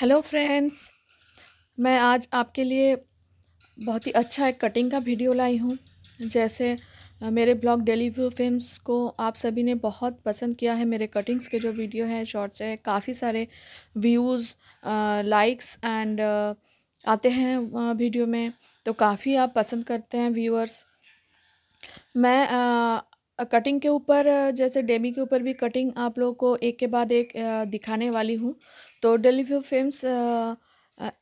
hello friends मैं आज आपके लिए बहुत ही अच्छा एक कटिंग का वीडियो लाई हूँ जैसे मेरे ब्लॉग डेली व्यू फिल्म्स को आप सभी ने बहुत पसंद किया है मेरे कटिंग्स के जो वीडियो हैं शॉर्ट्स हैं काफ़ी सारे व्यूज़ लाइक्स एंड आते हैं वीडियो में तो काफ़ी आप पसंद करते हैं व्यूअर्स मैं कटिंग के ऊपर जैसे डेमी के ऊपर भी कटिंग आप लोग को एक के बाद एक दिखाने वाली हूँ तो view fames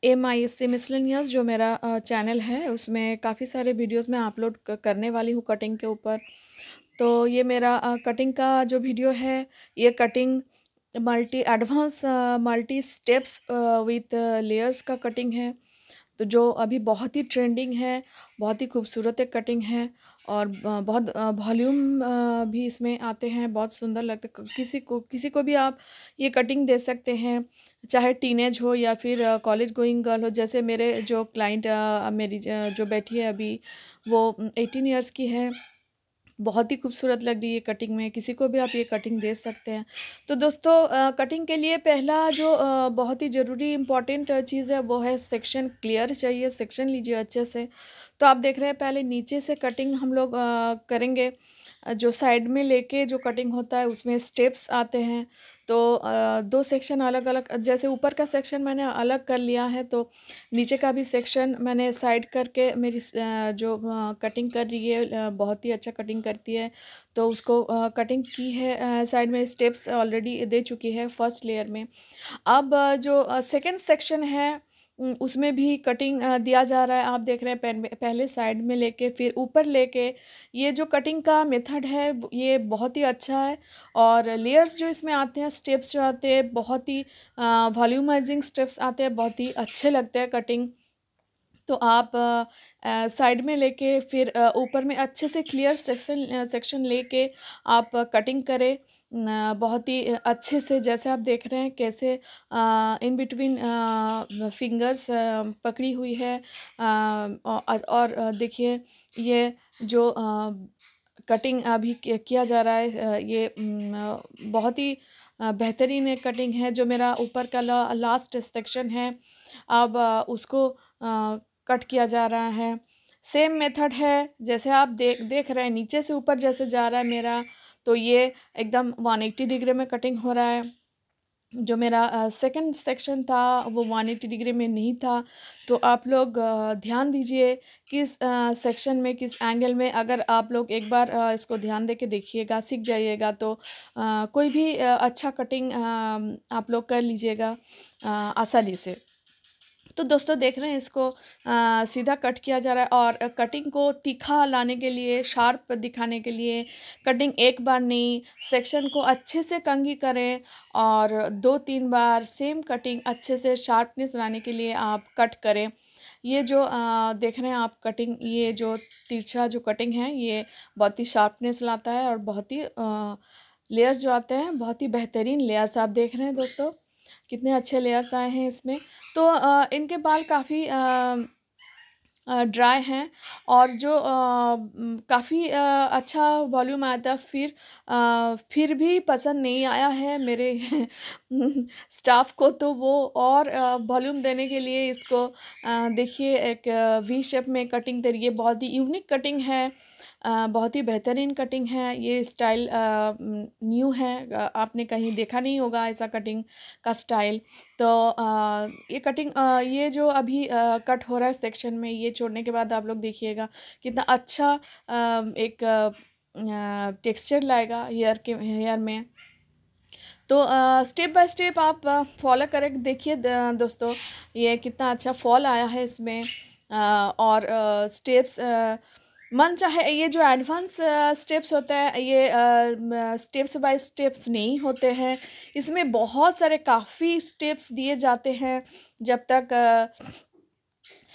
M I S C miscellaneous जो मेरा चैनल है उसमें काफ़ी सारे वीडियोस मैं अपलोड करने वाली हूँ कटिंग के ऊपर तो ये मेरा कटिंग का जो वीडियो है ये cutting multi advance multi steps with layers का कटिंग है तो जो अभी बहुत ही ट्रेंडिंग है बहुत ही खूबसूरत एक कटिंग है और बहुत वॉल्यूम भी इसमें आते हैं बहुत सुंदर लगते किसी को किसी को भी आप ये कटिंग दे सकते हैं चाहे टीनेज हो या फिर कॉलेज गोइंग गर्ल हो जैसे मेरे जो क्लाइंट मेरी जो बैठी है अभी वो एटीन ईयर्स की है बहुत ही खूबसूरत लग रही है कटिंग में किसी को भी आप ये कटिंग दे सकते हैं तो दोस्तों कटिंग के लिए पहला जो बहुत ही ज़रूरी इम्पॉर्टेंट चीज़ है वो है सेक्शन क्लियर चाहिए सेक्शन लीजिए अच्छे से तो आप देख रहे हैं पहले नीचे से कटिंग हम लोग आ, करेंगे जो साइड में लेके जो कटिंग होता है उसमें स्टेप्स आते हैं तो दो सेक्शन अलग अलग जैसे ऊपर का सेक्शन मैंने अलग कर लिया है तो नीचे का भी सेक्शन मैंने साइड करके मेरी जो कटिंग कर रही है बहुत ही अच्छा कटिंग करती है तो उसको कटिंग की है साइड में स्टेप्स ऑलरेडी दे चुकी है फर्स्ट लेयर में अब जो सेकेंड सेक्शन है उसमें भी कटिंग दिया जा रहा है आप देख रहे हैं पहले साइड में लेके फिर ऊपर लेके ये जो कटिंग का मेथड है ये बहुत ही अच्छा है और लेयर्स जो इसमें आते हैं स्टेप्स जो आते हैं बहुत ही वॉल्यूमाइजिंग स्टेप्स आते हैं बहुत ही अच्छे लगते हैं कटिंग तो आप साइड में लेके फिर ऊपर में अच्छे से क्लियर सेक्शन सेक्शन लेके आप कटिंग करें बहुत ही अच्छे से जैसे आप देख रहे हैं कैसे इन बिटवीन फिंगर्स पकड़ी हुई है और, और देखिए ये जो कटिंग अभी किया जा रहा है ये बहुत ही बेहतरीन कटिंग है जो मेरा ऊपर का ला, लास्ट सेक्शन है अब उसको कट किया जा रहा है सेम मेथड है जैसे आप देख देख रहे हैं नीचे से ऊपर जैसे जा रहा है मेरा तो ये एकदम 180 डिग्री में कटिंग हो रहा है जो मेरा सेकंड सेक्शन था वो 180 डिग्री में नहीं था तो आप लोग ध्यान दीजिए किस सेक्शन में किस एंगल में अगर आप लोग एक बार इसको ध्यान दे के देखिएगा सीख जाइएगा तो कोई भी अच्छा कटिंग आप लोग कर लीजिएगा आसानी से तो दोस्तों देख रहे हैं इसको आ, सीधा कट किया जा रहा है और कटिंग को तीखा लाने के लिए शार्प दिखाने के लिए कटिंग एक बार नहीं सेक्शन को अच्छे से कंगी करें और दो तीन बार सेम कटिंग अच्छे से शार्पनेस लाने के लिए आप कट करें ये जो आ, देख रहे हैं आप कटिंग ये जो तिरछा जो कटिंग है ये बहुत ही शार्पनेस लाता है और बहुत ही लेयर्स जो आते हैं बहुत ही बेहतरीन लेयर्स आप देख रहे हैं दोस्तों कितने अच्छे लेयर्स आए हैं इसमें तो आ, इनके बाल काफ़ी ड्राई हैं और जो काफ़ी अच्छा वॉल्यूम आया था फिर आ, फिर भी पसंद नहीं आया है मेरे स्टाफ को तो वो और वॉल्यूम देने के लिए इसको देखिए एक वी शेप में कटिंग दे रही है बहुत ही यूनिक कटिंग है बहुत ही बेहतरीन कटिंग है ये स्टाइल न्यू है आपने कहीं देखा नहीं होगा ऐसा कटिंग का स्टाइल तो ये कटिंग ये जो अभी कट हो रहा है सेक्शन में ये छोड़ने के बाद आप लोग देखिएगा कितना अच्छा एक टेक्सचर लाएगा हेयर के हेयर में तो स्टेप बाय स्टेप आप फॉलो करें देखिए दोस्तों ये कितना अच्छा फॉल आया है इसमें आ, और स्टेप्स मन चाहे ये जो एडवांस स्टेप्स होते हैं ये स्टेप्स बाय स्टेप्स नहीं होते हैं इसमें बहुत सारे काफ़ी स्टेप्स दिए जाते हैं जब तक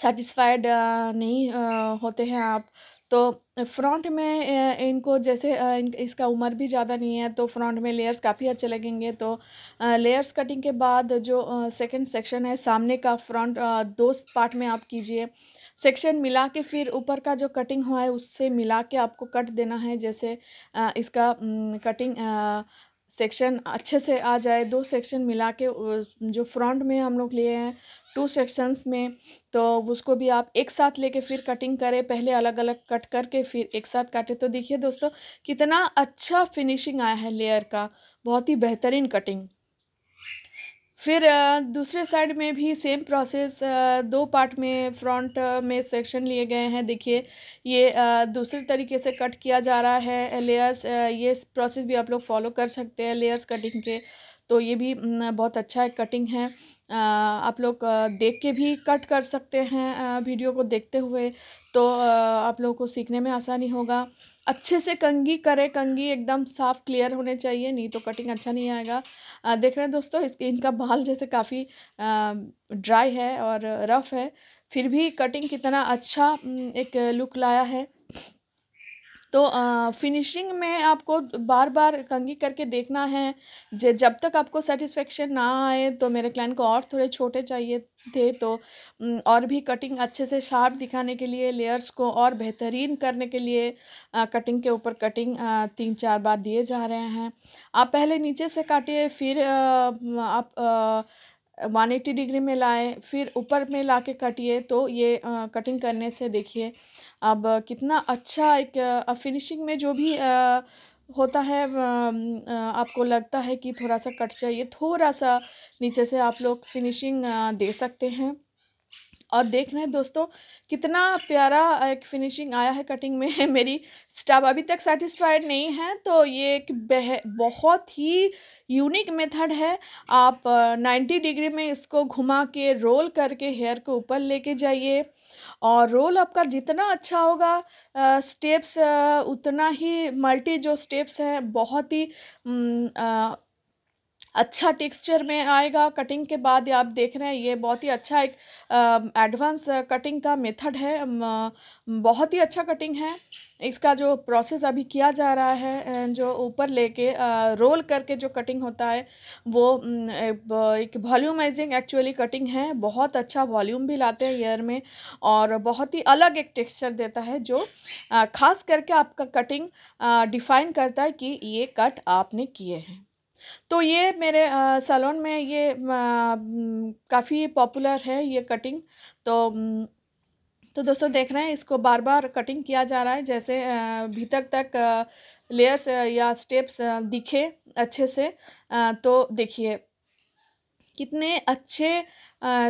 सेटिस्फाइड नहीं होते हैं आप तो फ्रंट में इनको जैसे इसका उम्र भी ज़्यादा नहीं है तो फ्रंट में लेयर्स काफ़ी अच्छे लगेंगे तो लेयर्स कटिंग के बाद जो सेकंड सेक्शन है सामने का फ्रंट दो पार्ट में आप कीजिए सेक्शन मिला के फिर ऊपर का जो कटिंग हुआ है उससे मिला के आपको कट देना है जैसे इसका कटिंग सेक्शन अच्छे से आ जाए दो सेक्शन मिला के जो फ्रंट में हम लोग लिए हैं टू सेक्शंस में तो उसको भी आप एक साथ लेके फिर कटिंग करें पहले अलग अलग कट करके फिर एक साथ काटें तो देखिए दोस्तों कितना अच्छा फिनिशिंग आया है लेयर का बहुत ही बेहतरीन कटिंग फिर दूसरे साइड में भी सेम प्रोसेस दो पार्ट में फ्रंट में सेक्शन लिए गए हैं देखिए ये दूसरे तरीके से कट किया जा रहा है लेयर्स ये प्रोसेस भी आप लोग फॉलो कर सकते हैं लेयर्स कटिंग के तो ये भी बहुत अच्छा एक कटिंग है आप लोग देख के भी कट कर सकते हैं वीडियो को देखते हुए तो आप लोगों को सीखने में आसानी होगा अच्छे से कंगी करें कंगी एकदम साफ क्लियर होने चाहिए नहीं तो कटिंग अच्छा नहीं आएगा आ, देख रहे हैं दोस्तों इसके इनका बाल जैसे काफ़ी ड्राई है और रफ़ है फिर भी कटिंग कितना अच्छा एक लुक लाया है तो फिनिशिंग में आपको बार बार कंगी करके देखना है जब तक आपको सेटिस्फेक्शन ना आए तो मेरे क्लाइंट को और थोड़े छोटे चाहिए थे तो और भी कटिंग अच्छे से शार्प दिखाने के लिए लेयर्स को और बेहतरीन करने के लिए आ, कटिंग के ऊपर कटिंग आ, तीन चार बार दिए जा रहे हैं आप पहले नीचे से काटिए फिर आ, आप वन एट्टी डिग्री में लाए फिर ऊपर में ला के कटिए तो ये आ, कटिंग करने से देखिए अब कितना अच्छा एक आ, फिनिशिंग में जो भी आ, होता है आपको लगता है कि थोड़ा सा कट चाहिए थोड़ा सा नीचे से आप लोग फिनिशिंग दे सकते हैं और देख रहे हैं दोस्तों कितना प्यारा एक फिनिशिंग आया है कटिंग में है मेरी स्टाफ अभी तक सेटिस्फाइड नहीं है तो ये एक बह बहुत ही यूनिक मेथड है आप 90 डिग्री में इसको घुमा के रोल करके हेयर को ऊपर लेके जाइए और रोल आपका जितना अच्छा होगा आ, स्टेप्स आ, उतना ही मल्टी जो स्टेप्स हैं बहुत ही आ, अच्छा टेक्सचर में आएगा कटिंग के बाद आप देख रहे हैं ये बहुत ही अच्छा एक एडवांस कटिंग का मेथड है बहुत ही अच्छा कटिंग है इसका जो प्रोसेस अभी किया जा रहा है जो ऊपर लेके रोल करके जो कटिंग होता है वो एक वॉल्यूमाइजिंग एक्चुअली कटिंग है बहुत अच्छा वॉल्यूम भी लाते हैं ईयर में और बहुत ही अलग एक टेक्सचर देता है जो ख़ास करके आपका कटिंग डिफ़ाइन करता है कि ये कट आपने किए हैं तो ये मेरे सैलून में ये काफ़ी पॉपुलर है ये कटिंग तो तो दोस्तों देख रहे हैं इसको बार बार कटिंग किया जा रहा है जैसे भीतर तक लेयर्स या स्टेप्स दिखे अच्छे से तो देखिए कितने अच्छे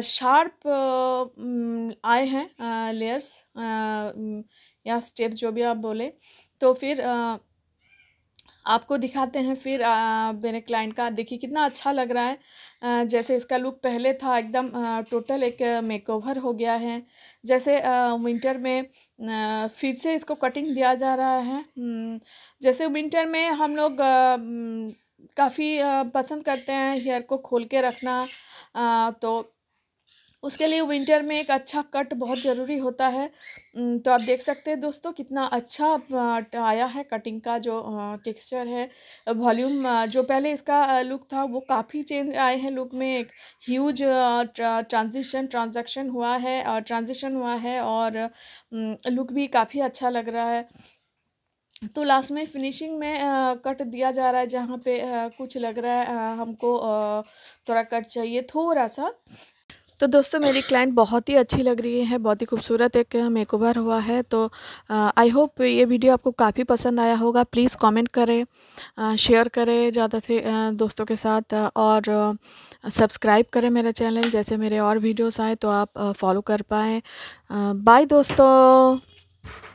शार्प आए हैं लेयर्स या स्टेप जो भी आप बोले तो फिर आपको दिखाते हैं फिर आ, मेरे क्लाइंट का देखिए कितना अच्छा लग रहा है आ, जैसे इसका लुक पहले था एकदम टोटल एक मेकओवर हो गया है जैसे आ, विंटर में फिर से इसको कटिंग दिया जा रहा है हम्म, जैसे विंटर में हम लोग हम्म, काफ़ी पसंद करते हैं हेयर को खोल के रखना तो उसके लिए विंटर में एक अच्छा कट बहुत ज़रूरी होता है तो आप देख सकते हैं दोस्तों कितना अच्छा आया है कटिंग का जो टेक्सचर है वॉल्यूम जो पहले इसका लुक था वो काफ़ी चेंज आए हैं लुक में एक ह्यूज ट्रांजिशन ट्रांजैक्शन हुआ है और ट्रांजिशन हुआ है और लुक भी काफ़ी अच्छा लग रहा है तो लास्ट में फिनिशिंग में आ, कट दिया जा रहा है जहाँ पे आ, कुछ लग रहा है आ, हमको आ, थोड़ा कट चाहिए थोड़ा सा तो दोस्तों मेरी क्लाइंट बहुत ही अच्छी लग रही है बहुत ही खूबसूरत एक मेकओवर हुआ है तो आई होप ये वीडियो आपको काफ़ी पसंद आया होगा प्लीज़ कमेंट करें शेयर करें ज़्यादा से दोस्तों के साथ और सब्सक्राइब करें मेरा चैनल जैसे मेरे और वीडियोस आए तो आप फॉलो कर पाएँ बाय दोस्तों